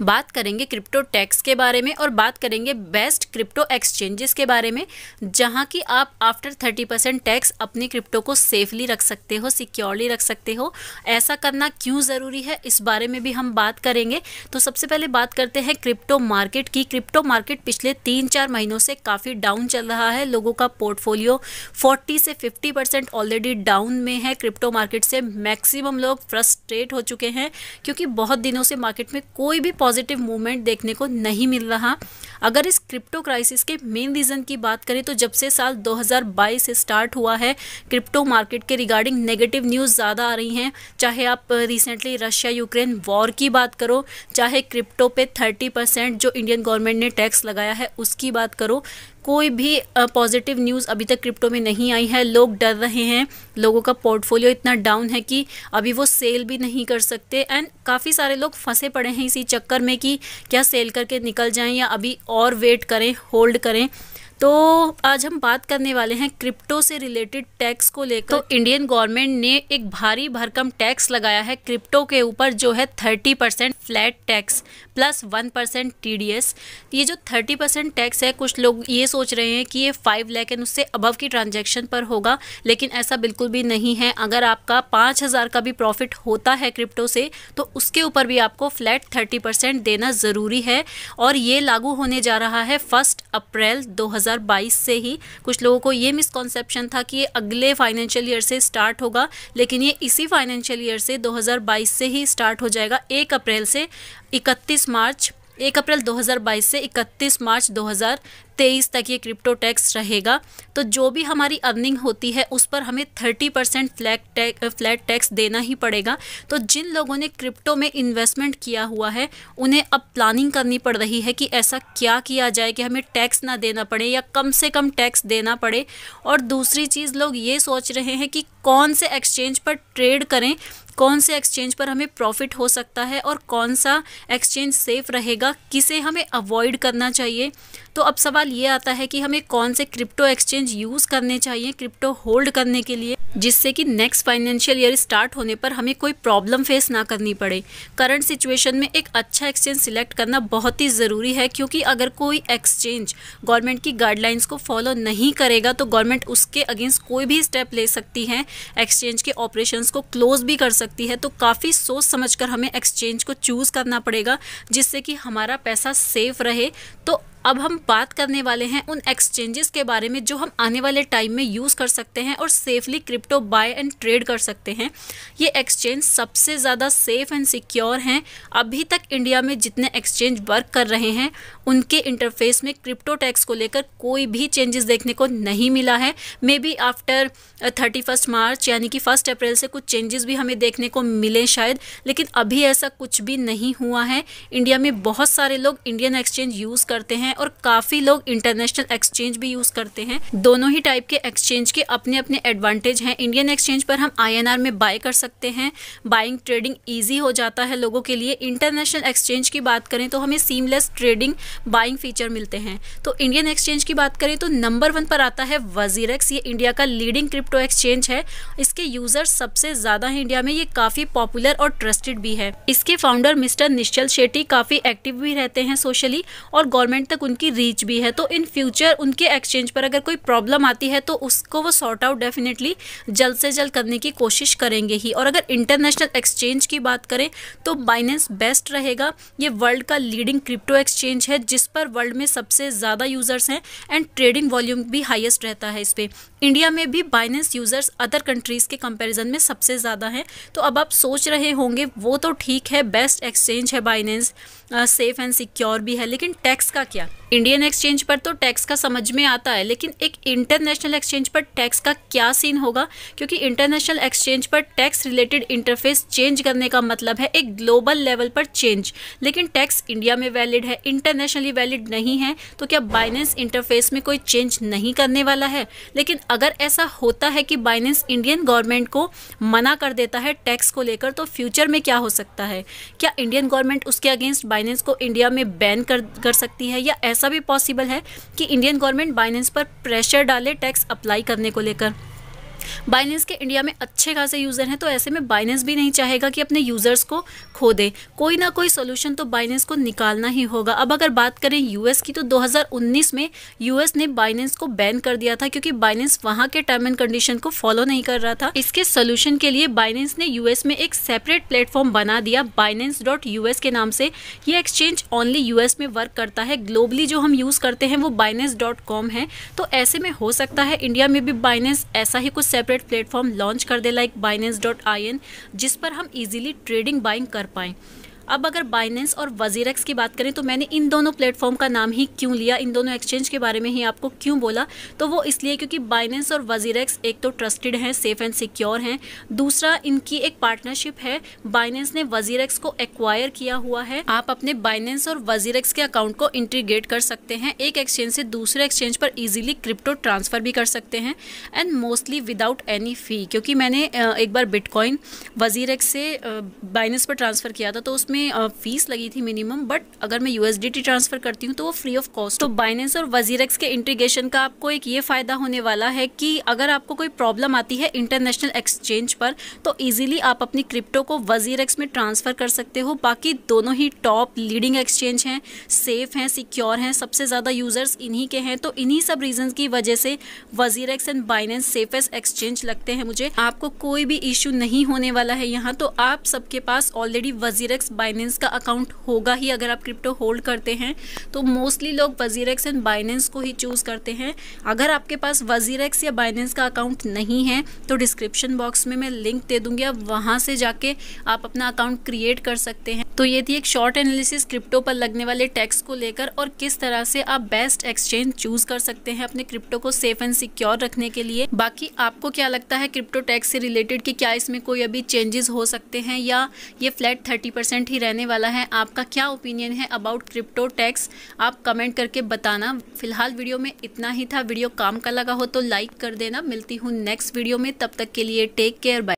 बात करेंगे crypto tax के बारे में और बात करेंगे बेस्ट क्रिप्टो एक्सचेंजेस के बारे में जहाँ की आप आफ्टर थर्टी परसेंट टैक्स अपनी क्रिप्टो को सेफली रख सकते हो सिक्योरली रख सकते हो ऐसा करना क्यों ज़रूरी है इस बारे में भी हम बात करेंगे तो सबसे पहले बात करते हैं क्रिप्टो मार्केट की क्रिप्टो मार्केट पिछले तीन चार महीनों से काफ़ी डाउन चल रहा है लोगों का पोर्टफोलियो फोर्टी से फिफ्टी परसेंट ऑलरेडी डाउन में है क्रिप्टो मार्केट से मैक्सिमम लोग फ्रस्ट्रेट हो चुके हैं क्योंकि बहुत दिनों से मार्केट में कोई भी पॉजिटिव मूवमेंट देखने को नहीं मिल रहा अगर इस क्रिप्टो क्राइसिस के मेन रीज़न की बात करें तो जब से साल 2022 से स्टार्ट हुआ है क्रिप्टो मार्केट के रिगार्डिंग नेगेटिव न्यूज़ ज़्यादा आ रही हैं चाहे आप रिसेंटली रशिया यूक्रेन वॉर की बात करो चाहे क्रिप्टो पे थर्टी परसेंट जो इंडियन गवर्नमेंट ने टैक्स लगाया है उसकी बात करो कोई भी पॉजिटिव न्यूज़ अभी तक क्रिप्टो में नहीं आई है लोग डर रहे हैं लोगों का पोर्टफोलियो इतना डाउन है कि अभी वो सेल भी नहीं कर सकते एंड काफ़ी सारे लोग फंसे पड़े हैं इसी चक्कर में कि क्या सेल करके निकल जाएं या अभी और वेट करें होल्ड करें तो आज हम बात करने वाले हैं क्रिप्टो से रिलेटेड टैक्स को लेकर तो इंडियन गवर्नमेंट ने एक भारी भरकम टैक्स लगाया है क्रिप्टो के ऊपर जो है thirty percent flat tax plus one percent टी ये जो थर्टी परसेंट टैक्स है कुछ लोग ये सोच रहे हैं कि ये फाइव लैख एंड उससे अबव की ट्रांजेक्शन पर होगा लेकिन ऐसा बिल्कुल भी नहीं है अगर आपका पाँच हज़ार का भी प्रॉफिट होता है क्रिप्टो से तो उसके ऊपर भी आपको फ्लैट थर्टी परसेंट देना ज़रूरी है और ये लागू होने जा रहा है फर्स्ट अप्रैल दो हज़ार 2022 से ही कुछ लोगों को ये मिसकॉन्सेप्शन था कि ये अगले फाइनेंशियल ईयर से स्टार्ट होगा लेकिन ये इसी फाइनेंशियल ईयर से 2022 से ही स्टार्ट हो जाएगा एक अप्रैल से इकतीस मार्च एक अप्रैल 2022 से 31 मार्च तेईस तक ये क्रिप्टो टैक्स रहेगा तो जो भी हमारी अर्निंग होती है उस पर हमें thirty percent flat tax flat tax देना ही पड़ेगा तो जिन लोगों ने क्रिप्टो में इन्वेस्टमेंट किया हुआ है उन्हें अब प्लानिंग करनी पड़ रही है कि ऐसा क्या किया जाए कि हमें टैक्स ना देना पड़े या कम से कम टैक्स देना पड़े और दूसरी चीज़ लोग ये सोच रहे हैं कि कौन से एक्सचेंज पर ट्रेड करें कौन से एक्सचेंज पर हमें प्रॉफिट हो सकता है और कौन सा एक्सचेंज सेफ़ रहेगा किसे हमें अवॉइड करना चाहिए तो अब सवाल सवाल ये आता है कि हमें कौन से क्रिप्टो एक्सचेंज यूज़ करने चाहिए क्रिप्टो होल्ड करने के लिए जिससे कि नेक्स्ट फाइनेंशियल ईयर स्टार्ट होने पर हमें कोई प्रॉब्लम फेस ना करनी पड़े करंट सिचुएशन में एक अच्छा एक्सचेंज सिलेक्ट करना बहुत ही ज़रूरी है क्योंकि अगर कोई एक्सचेंज गवर्नमेंट की गाइडलाइंस को फॉलो नहीं करेगा तो गवर्नमेंट उसके अगेंस्ट कोई भी स्टेप ले सकती है एक्सचेंज के ऑपरेशन को क्लोज भी कर सकती है तो काफ़ी सोच समझ कर हमें एक्सचेंज को चूज़ करना पड़ेगा जिससे कि हमारा पैसा सेफ रहे तो अब हम बात करने वाले हैं उन एक्सचेंजेस के बारे में जो हम आने वाले टाइम में यूज़ कर सकते हैं और safely crypto buy and trade कर सकते हैं ये एक्सचेंज सबसे ज़्यादा सेफ़ एंड सिक्योर हैं अभी तक इंडिया में जितने एक्सचेंज वर्क कर रहे हैं उनके इंटरफेस में क्रिप्टो टैक्स को लेकर कोई भी चेंजेस देखने को नहीं मिला है maybe after thirty first March यानी कि फर्स्ट अप्रैल से कुछ चेंजेस भी हमें देखने को मिले शायद लेकिन अभी ऐसा कुछ भी नहीं हुआ है इंडिया में बहुत सारे लोग इंडियन एक्सचेंज यूज़ करते हैं हैं और काफ़ी लोग इंटरनेशनल एक्सचेंज भी यूज़ करते हैं दोनों ही टाइप के एक्सचेंज के अपने अपने एडवांटेज हैं इंडियन एक्सचेंज पर हम आईएनआर में बाय कर सकते हैं बाइंग ट्रेडिंग ईजी हो जाता है लोगों के लिए इंटरनेशनल एक्सचेंज की बात करें तो हमें सीमलेस ट्रेडिंग बाइंग फीचर मिलते हैं तो इंडियन एक्सचेंज की बात करें तो नंबर वन पर आता है वजीरक्स ये इंडिया का लीडिंग क्रिप्टो एक्सचेंज है इसके यूज़र सबसे ज़्यादा है इंडिया में ये काफ़ी पॉपुलर और ट्रस्टेड भी है इसके फाउंडर मिस्टर निश्चल शेट्टी काफ़ी एक्टिव भी रहते हैं सोशली और गवर्नमेंट तक उनकी रीच भी है तो इन फ्यूचर उनके एक्सचेंज पर अगर कोई प्रॉब्लम आती है तो उसको वो सॉर्ट आउट डेफिनेटली जल्द से जल्द करने की कोशिश करेंगे ही और अगर इंटरनेशनल एक्सचेंज की बात करें तो बाइनेंस बेस्ट रहेगा ये वर्ल्ड का लीडिंग क्रिप्टो एक्सचेंज है जिस पर वर्ल्ड में सबसे ज़्यादा यूज़र्स हैं एंड ट्रेडिंग वॉल्यूम भी हाइएस्ट रहता है इस पर इंडिया में भी बाइनेंस यूज़र्स अदर कंट्रीज़ के कंपेरिजन में सबसे ज़्यादा हैं तो अब आप सोच रहे होंगे वो तो ठीक है बेस्ट एक्सचेंज है बाइनेंस सेफ़ एंड सिक्योर भी है लेकिन टैक्स का क्या इंडियन एक्सचेंज पर तो टैक्स का समझ में आता है लेकिन एक इंटरनेशनल एक्सचेंज पर टैक्स का क्या सीन होगा क्योंकि इंटरनेशनल एक्सचेंज पर टैक्स रिलेटेड इंटरफेस चेंज करने का मतलब है एक ग्लोबल लेवल पर चेंज लेकिन टैक्स इंडिया में वैलिड है इंटरनेशनली वैलिड नहीं है तो क्या बाइनेंस इंटरफेस में कोई चेंज नहीं करने वाला है लेकिन अगर ऐसा होता है कि बाइनेंस इंडियन गवर्नमेंट को मना कर देता है टैक्स को लेकर तो फ्यूचर में क्या हो सकता है क्या इंडियन गवर्नमेंट उसके अगेंस्ट बाइनेंस को इंडिया में बैन कर, कर सकती है या या ऐसा भी पॉसिबल है कि इंडियन गवर्नमेंट बाइनेंस पर प्रेशर डाले टैक्स अप्लाई करने को लेकर बाइनेंस के इंडिया में अच्छे खासे यूज़र हैं तो ऐसे में बाइनेंस भी नहीं चाहेगा कि अपने यूज़र्स को खो दे कोई ना कोई सोल्यूशन तो बाइनेंस को निकालना ही होगा अब अगर बात करें यूएस की तो 2019 में यूएस ने बाइनेंस को बैन कर दिया था क्योंकि बाइनेंस वहां के टर्म एंड कंडीशन को फॉलो नहीं कर रहा था इसके सोल्यूशन के लिए बाइनेंस ने यूएस में एक सेपरेट प्लेटफॉर्म बना दिया बाइनेंस डॉट यूएस के नाम से ये एक्सचेंज ओनली यूएस में वर्क करता है ग्लोबली जो हम यूज़ करते हैं वो बाइनेंस डॉट कॉम है तो ऐसे में हो सकता है इंडिया में भी बाइनेंस ऐसा ही कुछ सेपरेट प्लेटफॉर्म लॉन्च कर दे like Binance dot I N जिस पर हम इजीली ट्रेडिंग बाइंग कर पाएँ अब अगर बाइनेंस और वजीरेक्स की बात करें तो मैंने इन दोनों प्लेटफॉर्म का नाम ही क्यों लिया इन दोनों एक्सचेंज के बारे में ही आपको क्यों बोला तो वो इसलिए क्योंकि बाइनेंस और वजीरेक्स एक तो ट्रस्टेड हैं सेफ एंड सिक्योर हैं दूसरा इनकी एक पार्टनरशिप है बाइनेंस ने वजीरेक्स को एक्वायर किया हुआ है आप अपने बाइनेंस और वजीरेक्स के अकाउंट को इंटीग्रेट कर सकते हैं एक एक्सचेंज से दूसरे एक्सचेंज पर ईजिली क्रिप्टो ट्रांसफर भी कर सकते हैं and mostly without any fee क्योंकि मैंने एक बार बिटकॉइन वजीरेक्स से बाइनेंस पर ट्रांसफर किया था तो उसमें में फ़ीस लगी थी मिनिमम बट अगर मैं यूएसडीटी ट्रांसफ़र करती हूँ तो वो फ्री ऑफ कॉस्ट तो बाइनेंस और वजीरेक्स के इंटीग्रेशन का आपको एक ये फ़ायदा होने वाला है कि अगर आपको कोई प्रॉब्लम आती है इंटरनेशनल एक्सचेंज पर तो ईजिली आप अपनी क्रिप्टो को वजीरेक्स में ट्रांसफ़र कर सकते हो बाकी दोनों ही टॉप लीडिंग एक्सचेंज हैं सेफ़ हैं सिक्योर हैं सबसे ज़्यादा यूज़र्स इन्हीं के हैं तो इन्हीं सब रीजन की वजह से WazirX and Binance safest exchange लगते हैं मुझे आपको कोई भी इश्यू नहीं होने वाला है यहाँ तो आप सबके पास ऑलरेडी वजीरेक्स बाइनेंस का अकाउंट होगा ही अगर आप क्रिप्टो होल्ड करते हैं तो मोस्टली लोग वजीरेक्स एंड बाइनेंस को ही चूज़ करते हैं अगर आपके पास वजीरेक्स या बाइनेंस का अकाउंट नहीं है तो डिस्क्रिप्शन बॉक्स में मैं लिंक दे दूंगी आप वहाँ से जाके आप अपना अकाउंट क्रिएट कर सकते हैं तो ये थी एक शॉर्ट एनालिसिस क्रिप्टो पर लगने वाले टैक्स को लेकर और किस तरह से आप बेस्ट एक्सचेंज चूज़ कर सकते हैं अपने क्रिप्टो को सेफ एंड सिक्योर रखने के लिए बाकी आपको क्या लगता है क्रिप्टो टैक्स से रिलेटेड कि क्या इसमें कोई अभी चेंजेस हो सकते हैं या ये फ्लैट थर्टी ही ही रहने वाला है आपका क्या ओपिनियन है अबाउट क्रिप्टो टैक्स आप कमेंट करके बताना फिलहाल वीडियो में इतना ही था वीडियो काम का लगा हो तो लाइक कर देना मिलती हूँ नेक्स्ट वीडियो में तब तक के लिए टेक केयर बाय